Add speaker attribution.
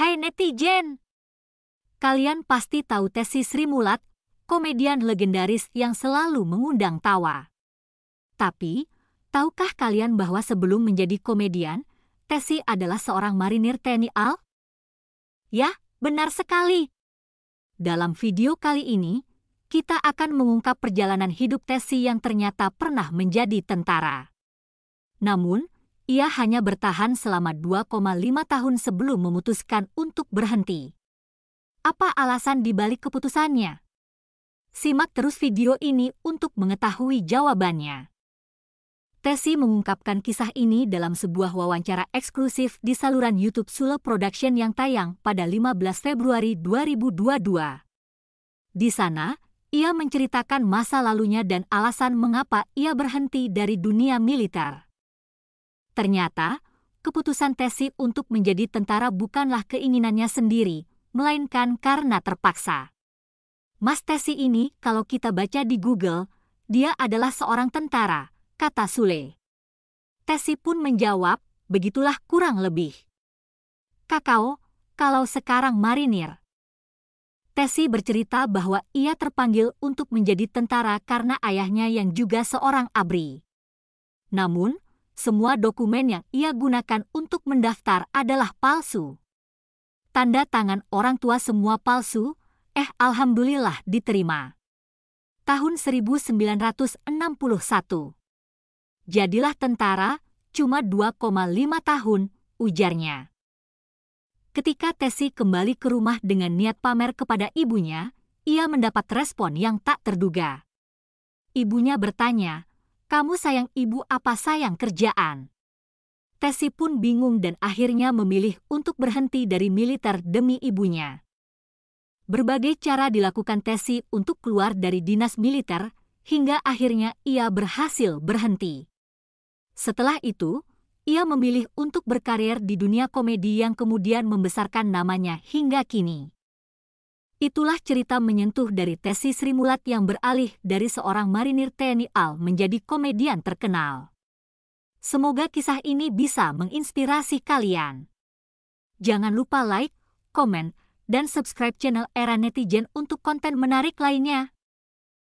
Speaker 1: Hai netizen! Kalian pasti tahu Tesi Sri Mulat, komedian legendaris yang selalu mengundang tawa. Tapi, tahukah kalian bahwa sebelum menjadi komedian, Tesi adalah seorang marinir TNI AL? Ya, benar sekali. Dalam video kali ini, kita akan mengungkap perjalanan hidup Tesi yang ternyata pernah menjadi tentara. Namun, ia hanya bertahan selama 2,5 tahun sebelum memutuskan untuk berhenti. Apa alasan dibalik keputusannya? Simak terus video ini untuk mengetahui jawabannya. Tesi mengungkapkan kisah ini dalam sebuah wawancara eksklusif di saluran YouTube Sule Production yang tayang pada 15 Februari 2022. Di sana, ia menceritakan masa lalunya dan alasan mengapa ia berhenti dari dunia militer. Ternyata, keputusan Tesi untuk menjadi tentara bukanlah keinginannya sendiri, melainkan karena terpaksa. Mas Tesi ini, kalau kita baca di Google, dia adalah seorang tentara, kata Sule. Tesi pun menjawab, begitulah kurang lebih. Kakao, kalau sekarang marinir. Tesi bercerita bahwa ia terpanggil untuk menjadi tentara karena ayahnya yang juga seorang abri. Namun, semua dokumen yang ia gunakan untuk mendaftar adalah palsu. Tanda tangan orang tua semua palsu, eh alhamdulillah diterima. Tahun 1961. Jadilah tentara, cuma 2,5 tahun, ujarnya. Ketika Tesi kembali ke rumah dengan niat pamer kepada ibunya, ia mendapat respon yang tak terduga. Ibunya bertanya, kamu sayang ibu apa sayang kerjaan? Tesi pun bingung dan akhirnya memilih untuk berhenti dari militer demi ibunya. Berbagai cara dilakukan Tesi untuk keluar dari dinas militer, hingga akhirnya ia berhasil berhenti. Setelah itu, ia memilih untuk berkarir di dunia komedi yang kemudian membesarkan namanya hingga kini. Itulah cerita menyentuh dari Tesi Sri Mulat yang beralih dari seorang marinir TNI AL menjadi komedian terkenal. Semoga kisah ini bisa menginspirasi kalian. Jangan lupa like, komen, dan subscribe channel Era Netizen untuk konten menarik lainnya.